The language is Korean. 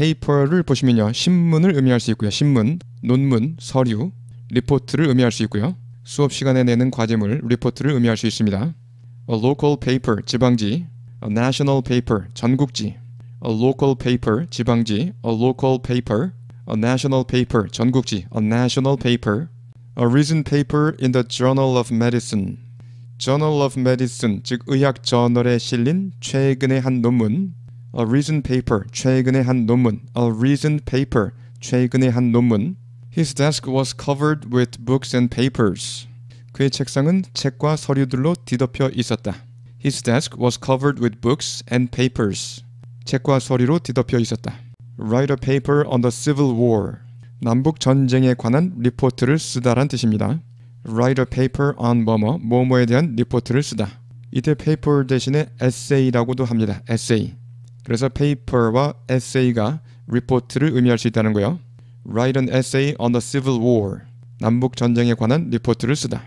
페이퍼를 보시면요. 신문을 의미할 수 있고요. 신문, 논문, 서류, 리포트를 의미할 수 있고요. 수업 시간에 내는 과제물, 리포트를 의미할 수 있습니다. A local paper, 지방지. A national paper, 전국지. A local paper, 지방지. A local paper, a national paper, 전국지. A national paper. A recent paper in the Journal of Medicine. Journal of Medicine, 즉 의학 저널에 실린 최근의 한 논문. a recent paper 최근의 한 논문 a recent paper 최근의 한 논문 His desk was covered with books and papers. 그의 책상은 책과 서류들로 뒤덮여 있었다. His desk was covered with books and papers. 책과 서류로 뒤덮여 있었다. Write a paper on the Civil War. 남북 전쟁에 관한 리포트를 쓰다란 뜻입니다. Write a paper on 뭐뭐 뭐뭐에 대한 리포트를 쓰다. 이때 paper 대신에 essay라고도 합니다. essay. 그래서 paper와 essay가 리포트를 의미할 수 있다는 거예요. Write an essay on the Civil War. 남북 전쟁에 관한 리포트를 쓰다.